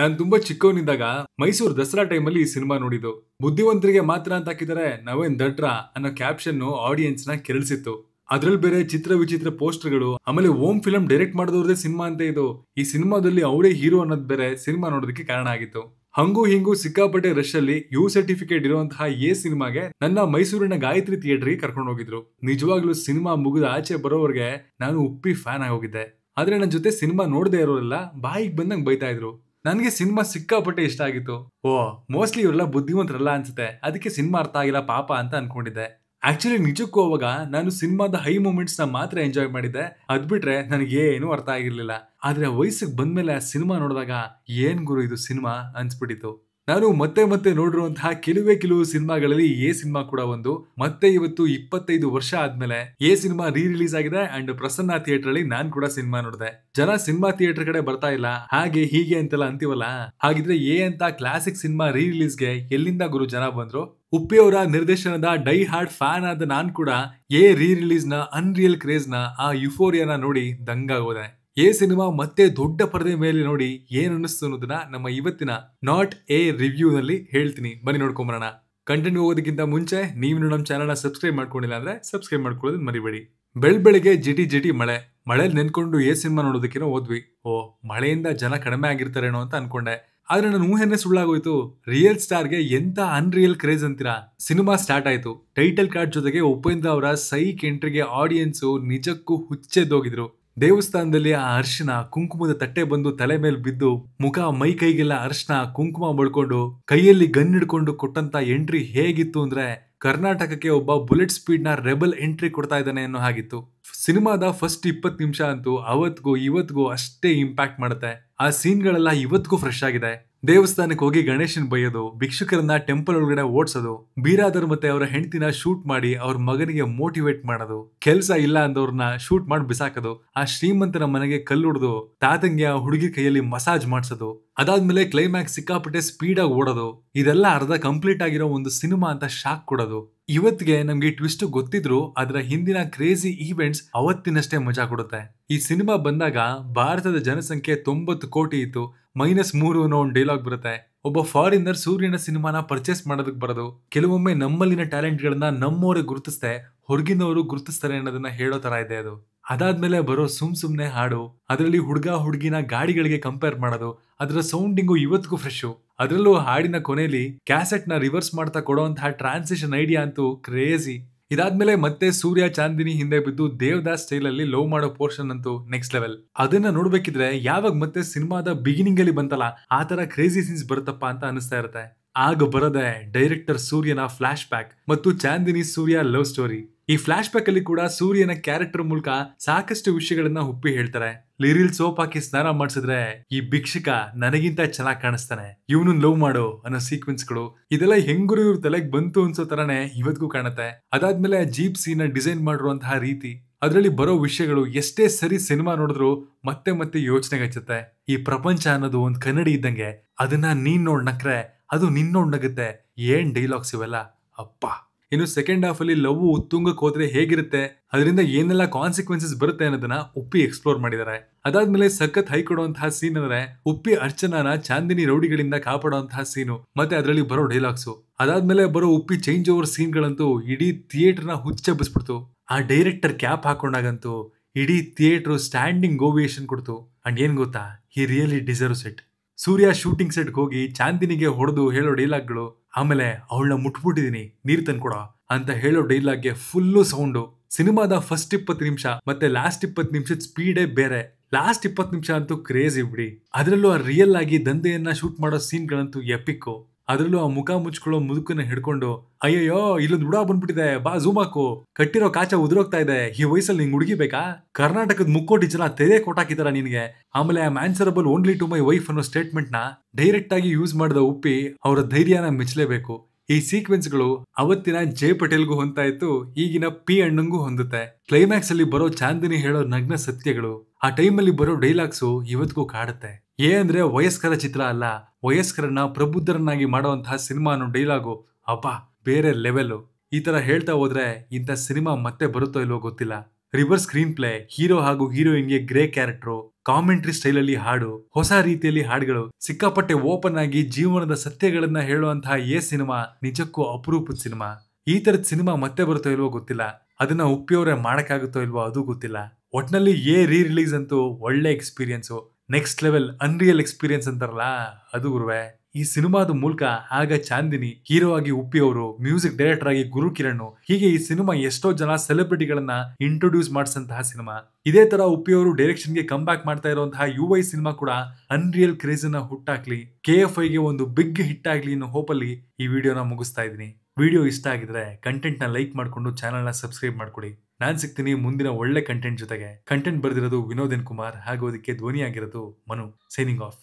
ನಾನು ತುಂಬಾ ಚಿಕ್ಕವನಿದ್ದಾಗ ಮೈಸೂರು ದಸರಾ ಟೈಮಲ್ಲಿ ಈ ಸಿನಿಮಾ ನೋಡಿದ್ದು ಬುದ್ಧಿವಂತರಿಗೆ ಮಾತ್ರ ಅಂತ ಹಾಕಿದರೆ ನವೇನ್ ದಟ್ರ ಅನ್ನೋ ಕ್ಯಾಪ್ಷನ್ ಆಡಿಯನ್ಸ್ ನ ಕೆರಳಿಸಿತ್ತು ಅದ್ರಲ್ಲಿ ಬೇರೆ ಚಿತ್ರ ವಿಚಿತ್ರ ಪೋಸ್ಟರ್ಗಳು ಆಮೇಲೆ ಓಂ ಫಿಲಂ ಡೈರೆಕ್ಟ್ ಮಾಡಿದವ್ರದೇ ಸಿನಿಮಾ ಅಂತ ಇದು ಈ ಸಿನಿಮಾದಲ್ಲಿ ಅವರೇ ಹೀರೋ ಅನ್ನೋದು ಬೇರೆ ಸಿನಿಮಾ ನೋಡೋದಕ್ಕೆ ಕಾರಣ ಆಗಿತ್ತು ಹಂಗು ಹಿಂಗು ಸಿಕ್ಕಾಪಟ್ಟೆ ರಶ್ ಅಲ್ಲಿ ಯು ಸರ್ಟಿಫಿಕೇಟ್ ಇರುವಂತಹ ಎ ಸಿನಿಮಾಗೆ ನನ್ನ ಮೈಸೂರಿನ ಗಾಯತ್ರಿ ಥಿಯೇಟರ್ಗೆ ಕರ್ಕೊಂಡು ಹೋಗಿದ್ರು ನಿಜವಾಗ್ಲೂ ಸಿನಿಮಾ ಮುಗಿದ ಆಚೆ ಬರೋವರೆಗೆ ನಾನು ಉಪ್ಪಿ ಫ್ಯಾನ್ ಆಗೋಗಿದ್ದೆ ಆದ್ರೆ ನನ್ನ ಜೊತೆ ಸಿನಿಮಾ ನೋಡದೆ ಇರೋರೆಲ್ಲ ಬಾಯಿಗೆ ಬಂದಂಗೆ ಬೈತಾ ಇದ್ರು ನನಗೆ ಸಿನಿಮಾ ಸಿಕ್ಕಾಪಟ್ಟೆ ಇಷ್ಟ ಆಗಿತ್ತು ಓ ಮೋಸ್ಟ್ಲಿ ಇವರೆಲ್ಲ ಬುದ್ಧಿವಂತರಲ್ಲ ಅನ್ಸುತ್ತೆ ಅದಕ್ಕೆ ಸಿನಿಮಾ ಅರ್ಥ ಆಗಿಲ್ಲ ಪಾಪ ಅಂತ ಅನ್ಕೊಂಡಿದ್ದೆ ಆಕ್ಚುಲಿ ನಿಜಕ್ಕೂ ಅವಾಗ ನಾನು ಸಿನಿಮಾದ ಹೈ ಮೂಮೆಂಟ್ಸ್ ನ ಮಾತ್ರ ಎಂಜಾಯ್ ಮಾಡಿದ್ದೆ ಅದ್ ಬಿಟ್ರೆ ನನಗೆ ಏನು ಅರ್ಥ ಆಗಿರ್ಲಿಲ್ಲ ಆದ್ರೆ ವಯಸ್ಸಿಗೆ ಬಂದ್ಮೇಲೆ ಸಿನಿಮಾ ನೋಡಿದಾಗ ಏನ್ ಗುರು ಇದು ಸಿನಿಮಾ ಅನ್ಸ್ಬಿಟ್ಟಿತ್ತು ನಾನು ಮತ್ತೆ ಮತ್ತೆ ನೋಡಿರುವಂತಹ ಕೆಲವೇ ಕೆಲವು ಸಿನಿಮಾಗಳಲ್ಲಿ ಎ ಸಿನಿಮಾ ಕೂಡ ಒಂದು ಮತ್ತೆ ಇವತ್ತು ಇಪ್ಪತ್ತೈದು ವರ್ಷ ಆದ್ಮೇಲೆ ಎ ಸಿನಿಮಾ ರೀ ರಿಲೀಸ್ ಆಗಿದೆ ಅಂಡ್ ಪ್ರಸನ್ನ ಥಿಯೇಟರ್ ಅಲ್ಲಿ ನಾನ್ ಕೂಡ ಸಿನಿಮಾ ನೋಡಿದೆ ಜನ ಸಿನಿಮಾ ಥಿಯೇಟರ್ ಕಡೆ ಬರ್ತಾ ಇಲ್ಲ ಹಾಗೆ ಹೀಗೆ ಅಂತೆಲ್ಲ ಅಂತೀವಲ್ಲ ಹಾಗಿದ್ರೆ ಎ ಅಂತ ಕ್ಲಾಸಿಕ್ ಸಿನಿಮಾ ರೀ ರಿಲೀಸ್ಗೆ ಎಲ್ಲಿಂದ ಗುರು ಜನ ಬಂದ್ರು ಉಪ್ಪಿಯವರ ನಿರ್ದೇಶನದ ಡೈ ಹಾರ್ಡ್ ಫ್ಯಾನ್ ಆದ ನಾನ್ ಕೂಡ ಎ ರೀ ರಿಲೀಸ್ ನ ಅನ್ರಿಯಲ್ ಕ್ರೇಜ್ ನ ಆ ಯುಫೋರಿಯಾನ ನೋಡಿ ದಂಗಾಗೋದೆ ಎ ಸಿನಿಮಾ ಮತ್ತೆ ದೊಡ್ಡ ಪರದೆ ಮೇಲೆ ನೋಡಿ ಏನ್ ಅನ್ನಿಸ್ತು ಅನ್ನೋದನ್ನ ನಮ್ಮ ಇವತ್ತಿನ ನಾಟ್ ಎ ರಿವ್ಯೂನಲ್ಲಿ ಹೇಳ್ತೀನಿ ಬನ್ನಿ ನೋಡ್ಕೊಂಬರೋಣ ಕಂಟಿನ್ಯೂ ಹೋಗೋದಕ್ಕಿಂತ ಮುಂಚೆ ನೀವು ನಮ್ಮ ಚಾನಲ್ನ ಸಬ್ಸ್ಕ್ರೈಬ್ ಮಾಡ್ಕೊಂಡಿಲ್ಲ ಅಂದ್ರೆ ಸಬ್ಸ್ಕ್ರೈಬ್ ಮಾಡ್ಕೊಳ್ಳೋದ್ ಮರಿಬೇಡಿ ಬೆಳ್ ಬೆಳಿಗ್ಗೆ ಜಿಟಿ ಜಿಟಿ ಮಳೆ ಮಳೆ ನೆನ್ಕೊಂಡು ಎ ಸಿನಿಮಾ ನೋಡೋದಕ್ಕಿರೋ ಹೋದ್ವಿ ಓ ಮಳೆಯಿಂದ ಜನ ಕಡಿಮೆ ಆಗಿರ್ತಾರೇನೋ ಅಂತ ಅನ್ಕೊಂಡೆ ಆದ್ರೆ ನನ್ನ ಊಹೆನೆ ಸುಳ್ಳಾಗೋಯ್ತು ರಿಯಲ್ ಸ್ಟಾರ್ಗೆ ಎಂತ ಅನ್ರಿಯಲ್ ಕ್ರೇಜ್ ಅಂತೀರಾ ಸಿನಿಮಾ ಸ್ಟಾರ್ಟ್ ಆಯ್ತು ಟೈಟಲ್ ಕಾರ್ಡ್ ಜೊತೆಗೆ ಉಪೇಂದ್ರ ಅವರ ಸೈಕ್ ಎಂಟ್ರಿಗೆ ಆಡಿಯನ್ಸು ನಿಜಕ್ಕೂ ಹುಚ್ಚೆದ್ದೋಗಿದ್ರು ದೇವಸ್ಥಾನದಲ್ಲಿ ಆ ಅರ್ಶಿನ ಕುಂಕುಮದ ತಟ್ಟೆ ಬಂದು ತಲೆ ಮೇಲೆ ಬಿದ್ದು ಮುಖ ಮೈ ಕೈಗೆಲ್ಲ ಅರ್ಶಿನ ಕುಂಕುಮ ಬಳ್ಕೊಂಡು ಕೈಯಲ್ಲಿ ಗನ್ ಹಿಡ್ಕೊಂಡು ಕೊಟ್ಟಂತ ಎಂಟ್ರಿ ಹೇಗಿತ್ತು ಅಂದ್ರೆ ಕರ್ನಾಟಕಕ್ಕೆ ಒಬ್ಬ ಬುಲೆಟ್ ಸ್ಪೀಡ್ ನ ರೆಬಲ್ ಎಂಟ್ರಿ ಕೊಡ್ತಾ ಇದ್ದಾನೆ ಅನ್ನೋ ಹಾಗಿತ್ತು ಸಿನಿಮಾದ ಫಸ್ಟ್ ಇಪ್ಪತ್ತು ನಿಮಿಷ ಅಂತೂ ಅವತ್ಗೂ ಇವತ್ಗೂ ಅಷ್ಟೇ ಇಂಪ್ಯಾಕ್ಟ್ ಮಾಡುತ್ತೆ ಆ ಸೀನ್ಗಳೆಲ್ಲ ಇವತ್ಗೂ ಫ್ರೆಶ್ ಆಗಿದೆ ದೇವಸ್ಥಾನಕ್ಕೆ ಹೋಗಿ ಗಣೇಶನ್ ಬೈಯೋದು ಭಿಕ್ಷುಕರನ್ನ ಟೆಂಪಲ್ ಒಳಗಡೆ ಓಡಿಸೋದು ಬೀರಾದರ್ ಮತ್ತೆ ಅವರ ಹೆಂಡತಿನ ಶೂಟ್ ಮಾಡಿ ಅವ್ರ ಮಗನಿಗೆ ಮೋಟಿವೇಟ್ ಮಾಡೋದು ಕೆಲಸ ಇಲ್ಲ ಅಂದವ್ರನ್ನ ಶೂಟ್ ಮಾಡಿ ಬಿಸಾಕೋದು ಆ ಶ್ರೀಮಂತನ ಮನೆಗೆ ಕಲ್ಲುಡ್ದು ತಾತಂಗಿ ಆ ಹುಡುಗಿ ಕೈಯಲ್ಲಿ ಮಸಾಜ್ ಮಾಡಿಸೋದು ಅದಾದ್ಮೇಲೆ ಕ್ಲೈಮ್ಯಾಕ್ಸ್ ಸಿಕ್ಕಾಪಟ್ಟೆ ಸ್ಪೀಡ್ ಆಗಿ ಓಡೋದು ಇದೆಲ್ಲ ಅರ್ಧ ಕಂಪ್ಲೀಟ್ ಆಗಿರೋ ಒಂದು ಸಿನಿಮಾ ಅಂತ ಶಾಕ್ ಕೊಡೋದು ಇವತ್ತಿಗೆ ನಮ್ಗೆ ಟ್ವಿಸ್ಟ್ ಗೊತ್ತಿದ್ರು ಅದರ ಹಿಂದಿನ ಕ್ರೇಜಿ ಈವೆಂಟ್ಸ್ ಅವತ್ತಿನಷ್ಟೇ ಮಜಾ ಕೊಡುತ್ತೆ ಈ ಸಿನಿಮಾ ಬಂದಾಗ ಭಾರತದ ಜನಸಂಖ್ಯೆ ತೊಂಬತ್ತು ಕೋಟಿ ಇತ್ತು ಮೈನಸ್ ಮೂರು ಅನ್ನೋ ಒಂದು ಡೈಲಾಗ್ ಬರುತ್ತೆ ಒಬ್ಬ ಫಾರಿನರ್ ಸೂರ್ಯನ ಸಿನಿಮಾನ ಪರ್ಚೇಸ್ ಮಾಡೋದಕ್ಕೆ ಬರೋದು ಕೆಲವೊಮ್ಮೆ ನಮ್ಮಲ್ಲಿನ ಟ್ಯಾಲೆಂಟ್ಗಳನ್ನ ನಮ್ಮವರೇ ಗುರುತಿಸ್ತೆ ಹೊರಗಿನವರು ಗುರುತಿಸ್ತಾರೆ ಅನ್ನೋದನ್ನ ಹೇಳೋ ತರ ಇದೆ ಅದು ಅದಾದ್ಮೇಲೆ ಬರೋ ಸುಮ್ ಸುಮ್ನೆ ಹಾಡು ಅದರಲ್ಲಿ ಹುಡುಗ ಹುಡುಗಿನ ಗಾಡಿಗಳಿಗೆ ಕಂಪೇರ್ ಮಾಡೋದು ಅದರ ಸೌಂಡಿಂಗು ಇವತ್ತಿಗೂ ಫ್ರೆಶ್ ಅದರಲ್ಲೂ ಹಾಡಿನ ಕೊನೆಯಲ್ಲಿ ಕ್ಯಾಸೆಟ್ ನ ರಿವರ್ಸ್ ಮಾಡ್ತಾ ಕೊಡುವಂತಹ ಟ್ರಾನ್ಸಿಷನ್ ಐಡಿಯಾ ಅಂತೂ ಕ್ರೇಜಿ ಇದಾದ್ಮೇಲೆ ಮತ್ತೆ ಸೂರ್ಯ ಚಾಂದಿನಿ ಹಿಂದೆ ಬಿದ್ದು ದೇವದಾಸ್ ಸ್ಟೈಲ್ ಅಲ್ಲಿ ಲವ್ ಮಾಡೋ ಪೋರ್ಷನ್ ಅಂತೂ ನೆಕ್ಸ್ಟ್ ಲೆವೆಲ್ ಅದನ್ನ ನೋಡ್ಬೇಕಿದ್ರೆ ಯಾವಾಗ ಮತ್ತೆ ಸಿನಿಮಾದ ಬಿಗಿನಿಂಗ್ ಅಲ್ಲಿ ಬಂತಲ್ಲ ಆ ಕ್ರೇಜಿ ಸೀನ್ಸ್ ಬರುತ್ತಪ್ಪ ಅಂತ ಅನಿಸ್ತಾ ಇರುತ್ತೆ ಆಗ ಬರದೆ ಡೈರೆಕ್ಟರ್ ಸೂರ್ಯನ ಫ್ಲಾಶ್ ಬ್ಯಾಕ್ ಮತ್ತು ಚಾಂದಿನಿ ಸೂರ್ಯ ಲವ್ ಸ್ಟೋರಿ ಈ ಫ್ಲಾಶ್ ಬ್ಯಾಕ್ ಅಲ್ಲಿ ಕೂಡ ಸೂರ್ಯನ ಕ್ಯಾರೆಕ್ಟರ್ ಮೂಲಕ ಸಾಕಷ್ಟು ವಿಷಯಗಳನ್ನ ಉಪ್ಪಿ ಹೇಳ್ತಾರೆ ಲಿರಿಲ್ ಸೋಪ್ ಹಾಕಿ ಸ್ನಾನ ಮಾಡಿಸಿದ್ರೆ ಈ ಭಿಕ್ಷಕ ನನಗಿಂತ ಚೆನ್ನಾಗಿ ಕಾಣಿಸ್ತಾನೆ ಇವನು ಲವ್ ಮಾಡೋ ಅನ್ನೋ ಸೀಕ್ವೆನ್ಸ್ ಗಳು ಇದೆಲ್ಲ ಹೆಂಗುರು ಇವ್ರ ತಲೆಗೆ ಬಂತು ಅನ್ಸೋ ತರಾನೇ ಇವತ್ತಿಗೂ ಕಾಣುತ್ತೆ ಅದಾದ್ಮೇಲೆ ಜೀಪ್ ಸೀನ್ ಡಿಸೈನ್ ಮಾಡಿರುವಂತಹ ರೀತಿ ಅದರಲ್ಲಿ ಬರೋ ವಿಷಯಗಳು ಎಷ್ಟೇ ಸರಿ ಸಿನಿಮಾ ನೋಡಿದ್ರು ಮತ್ತೆ ಮತ್ತೆ ಯೋಚನೆಗೆ ಹಚ್ಚುತ್ತೆ ಈ ಪ್ರಪಂಚ ಅನ್ನೋದು ಒಂದ್ ಕನ್ನಡಿ ಇದ್ದಂಗೆ ಅದನ್ನ ನೀನ್ ನೋಡ್ ನಕ್ರೆ ಅದು ನಿನ್ ನೋಡ್ ನಗುತ್ತೆ ಏನ್ ಡೈಲಾಗ್ಸ್ ಇವೆಲ್ಲ ಅಪ್ಪ ಇನ್ನು ಸೆಕೆಂಡ್ ಹಾಫ್ ಅಲ್ಲಿ ಲವ್ ಉತ್ತುಂಗಕ್ಕೆ ಹೋದ್ರೆ ಹೇಗಿರುತ್ತೆ ಅದರಿಂದ ಏನೆಲ್ಲ ಕಾನ್ಸಿಕ್ವೆನ್ಸಸ್ ಬರುತ್ತೆ ಅನ್ನೋದನ್ನ ಉಪ್ಪಿ ಎಕ್ಸ್ಪ್ಲೋರ್ ಮಾಡಿದ್ದಾರೆ ಅದಾದ್ಮೇಲೆ ಸಖತ್ ಹೈ ಕೊಡುವಂತಹ ಸೀನ್ ಅಂದ್ರೆ ಉಪ್ಪಿ ಅರ್ಚನಾನ ಚಾಂದಿನಿ ರೌಡಿಗಳಿಂದ ಕಾಪಾಡುವಂತಹ ಸೀನು ಮತ್ತೆ ಅದರಲ್ಲಿ ಬರೋ ಡೈಲಾಗ್ಸು ಅದಾದ್ಮೇಲೆ ಬರೋ ಉಪ್ಪಿ ಚೇಂಜ್ ಓವರ್ ಸೀನ್ಗಳಂತೂ ಇಡೀ ಥಿಯೇಟರ್ನ ಹುಚ್ಚೆಬ್ಬಿಸ್ಬಿಡ್ತು ಆ ಡೈರೆಕ್ಟರ್ ಕ್ಯಾಪ್ ಹಾಕೊಂಡಾಗಂತೂ ಇಡೀ ಥಿಯೇಟರ್ ಸ್ಟ್ಯಾಂಡಿಂಗ್ ಗೋವಿಯೇಷನ್ ಕೊಡ್ತು ಅಂಡ್ ಏನ್ ಗೊತ್ತಾ he really deserves it Surya shooting ಸೆಟ್ಗೆ ಹೋಗಿ ಚಾಂದಿನಿಗೆ ಹೊಡೆದು ಹೇಳೋ ಡೈಲಾಗ್ಗಳು ಆಮೇಲೆ ಅವಳನ್ನ ಮುಟ್ಬಿಟ್ಟಿದೀನಿ ನೀರ್ ತಂದ್ಕೊಡ ಅಂತ ಹೇಳೋ ಡೈಲಾಗ್ಗೆ ಫುಲ್ಲು ಸೌಂಡು ಸಿನಿಮಾದ ಫಸ್ಟ್ ಇಪ್ಪತ್ತು ನಿಮಿಷ ಮತ್ತೆ ಲಾಸ್ಟ್ ಇಪ್ಪತ್ತು ನಿಮಿಷದ ಸ್ಪೀಡೇ ಬೇರೆ ಲಾಸ್ಟ್ ಇಪ್ಪತ್ತು ನಿಮಿಷ ಅಂತೂ ಕ್ರೇಜ್ ಇಬ್ಬಿಡಿ ಅದರಲ್ಲೂ ಆ ರಿಯಲ್ ಆಗಿ ದಂಧೆಯನ್ನ ಶೂಟ್ ಮಾಡೋ ಸೀನ್ಗಳಂತೂ ಎಪಿಕ್ಕು ಅದರಲ್ಲೂ ಆ ಮುಖ ಮುಚ್ಕೊಳ್ಳೋ ಮುದುಕನ್ನ ಹಿಡ್ಕೊಂಡು ಅಯ್ಯಯ್ಯೋ ಇಲ್ಲೊಂದು ಬುಡ ಬಂದ್ಬಿಟ್ಟಿದೆ ಬಾ ಜೂಮಾಕು ಕಟ್ಟಿರೋ ಕಾಚ ಉದುರೋಗ್ತಾ ಇದೆ ಈ ವಯಸ್ಸಲ್ಲಿ ನಿಂಗೆ ಹುಡುಗಿಬೇಕಾ ಕರ್ನಾಟಕದ ಮುಕ್ಕೋಟಿ ಜನ ತೆರೆ ಕೊಟ್ಟಾಕಿದಾರ ನಿನಗೆ ಆಮೇಲೆ answerable only to my wife ಅನ್ನೋ ಸ್ಟೇಟ್ಮೆಂಟ್ ನ ಡೈರೆಕ್ಟ್ ಆಗಿ ಯೂಸ್ ಮಾಡಿದ ಉಪ್ಪಿ ಅವರ ಧೈರ್ಯನ ಮೆಚ್ಚಲೇಬೇಕು ಈ ಸೀಕ್ವೆನ್ಸ್ಗಳು ಅವತ್ತಿನ ಜೆ ಪಟೇಲ್ಗೂ ಹೊಂತಾ ಇತ್ತು ಈಗಿನ ಪಿ ಅಣ್ಣಂಗೂ ಹೊಂದುತ್ತೆ ಕ್ಲೈಮ್ಯಾಕ್ಸ್ ಅಲ್ಲಿ ಬರೋ ಚಾಂದಿನಿ ಹೇಳೋ ನಗ್ನ ಸತ್ಯಗಳು ಆ ಟೈಮಲ್ಲಿ ಬರೋ ಡೈಲಾಗ್ಸು ಇವತ್ತಿಗೂ ಕಾಡುತ್ತೆ ಏ ಅಂದ್ರೆ ವಯಸ್ಕರ ಚಿತ್ರ ಅಲ್ಲ ವಯಸ್ಕರನ್ನ ಪ್ರಬುದ್ಧರನ್ನಾಗಿ ಮಾಡುವಂತಹ ಅನ್ನೋ ಡೈಲಾಗು ಅಪ್ಪ ಬೇರೆ ಲೆವೆಲ್ ಈ ತರ ಹೇಳ್ತಾ ಹೋದ್ರೆ ಇಂಥ ಸಿನಿಮಾ ಮತ್ತೆ ಬರುತ್ತೋ ಇಲ್ವೋ ಗೊತ್ತಿಲ್ಲ ರಿವರ್ಸ್ ಸ್ಕ್ರೀನ್ ಪ್ಲೇ ಹೀರೋ ಹಾಗೂ ಗೆ ಗ್ರೇ ಕ್ಯಾರೆಕ್ಟರ್ ಕಾಮೆಂಟ್ರಿ ಸ್ಟೈಲಲ್ಲಿ ಹಾಡು ಹೊಸ ರೀತಿಯಲ್ಲಿ ಹಾಡುಗಳು ಸಿಕ್ಕಾಪಟ್ಟೆ ಓಪನ್ ಆಗಿ ಜೀವನದ ಸತ್ಯಗಳನ್ನ ಹೇಳುವಂತಹ ಏ ಸಿನಿಮಾ ನಿಜಕ್ಕೂ ಅಪರೂಪದ ಸಿನಿಮಾ ಈ ತರದ ಸಿನಿಮಾ ಮತ್ತೆ ಬರುತ್ತೋ ಇಲ್ವೋ ಗೊತ್ತಿಲ್ಲ ಅದನ್ನ ಉಪ್ಪಿಯವರೇ ಮಾಡಕ್ಕಾಗುತ್ತೋ ಇಲ್ವೋ ಅದು ಗೊತ್ತಿಲ್ಲ ಒಟ್ನಲ್ಲಿ ಏ ರೀ ರಿಲೀಸ್ ಅಂತೂ ಒಳ್ಳೆ experience next level unreal experience ಅಂತಾರಲ್ಲ ಅದು ಗುರುವೆ ಈ ಸಿನಿಮಾದ ಮೂಲಕ ಆಗ ಚಾಂದಿನಿ ಹೀರೋ ಆಗಿ ಉಪ್ಪಿ ಅವರು ಮ್ಯೂಸಿಕ್ ಡೈರೆಕ್ಟರ್ ಆಗಿ ಗುರು ಕಿರಣ್ ಹೀಗೆ ಈ ಸಿನಿಮಾ ಎಷ್ಟೋ ಜನ ಸೆಲೆಬ್ರಿಟಿಗಳನ್ನ ಇಂಟ್ರೊಡ್ಯೂಸ್ ಮಾಡಿಸಂತಹ ಸಿನಿಮಾ ಇದೇ ತರ ಉಪ್ಪಿ ಅವರು ಡೈರೆಕ್ಷನ್ ಗೆ ಕಮ್ ಬ್ಯಾಕ್ ಮಾಡ್ತಾ ಇರುವಂತಹ ಯು ಐ ಸಿನಿಮಾ ಕೂಡ ಅನ್ರಿಯಲ್ ಕ್ರೇಜ್ ನ ಹುಟ್ಟಾಕ್ಲಿ ಕೆ ಎಫ್ ಗೆ ಒಂದು ಬಿಗ್ ಹಿಟ್ ಆಗ್ಲಿ ಅನ್ನೋ ಹೋಪಲ್ಲಿ ಈ ವಿಡಿಯೋನ ಮುಗಿಸ್ತಾ ಇದ್ದೀನಿ ವಿಡಿಯೋ ಇಷ್ಟ ಆಗಿದ್ರೆ ಕಂಟೆಂಟ್ ನ ಲೈಕ್ ಮಾಡಿಕೊಂಡು ನ ಸಬ್ಸ್ಕ್ರೈಬ್ ಮಾಡ್ಕೊಡಿ ನಾನ್ ಸಿಗ್ತೀನಿ ಮುಂದಿನ ಒಳ್ಳೆ ಕಂಟೆಂಟ್ ಜೊತೆಗೆ ಕಂಟೆಂಟ್ ಬರೆದಿರೋದು ವಿನೋದನ್ ಕುಮಾರ್ ಹಾಗೂ ಅದಕ್ಕೆ ಧ್ವನಿಯಾಗಿರೋದು ಮನು ಸೈನಿಂಗ್ ಆಫ್